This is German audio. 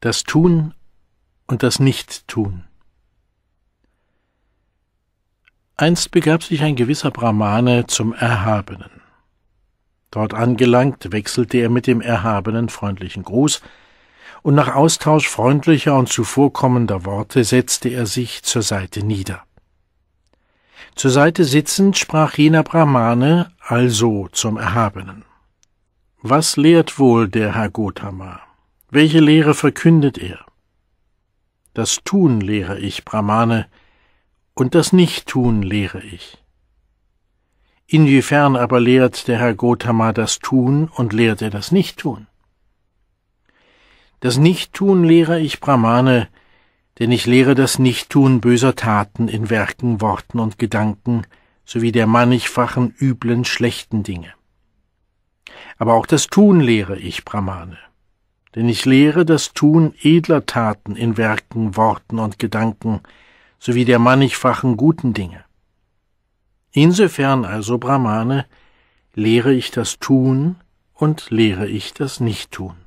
das Tun und das Nicht-Tun. Einst begab sich ein gewisser Brahmane zum Erhabenen. Dort angelangt, wechselte er mit dem Erhabenen freundlichen Gruß, und nach Austausch freundlicher und zuvorkommender Worte setzte er sich zur Seite nieder. Zur Seite sitzend sprach jener Brahmane also zum Erhabenen. Was lehrt wohl der Herr Gotama? Welche Lehre verkündet er? Das Tun lehre ich, Brahmane, und das Nicht-Tun lehre ich. Inwiefern aber lehrt der Herr Gotama das Tun und lehrt er das Nicht-Tun? Das Nicht-Tun lehre ich, Brahmane, denn ich lehre das Nicht-Tun böser Taten in Werken, Worten und Gedanken, sowie der mannigfachen üblen, schlechten Dinge. Aber auch das Tun lehre ich, Brahmane. Denn ich lehre das Tun edler Taten in Werken, Worten und Gedanken, sowie der mannigfachen guten Dinge. Insofern also, Brahmane, lehre ich das Tun und lehre ich das Nichttun.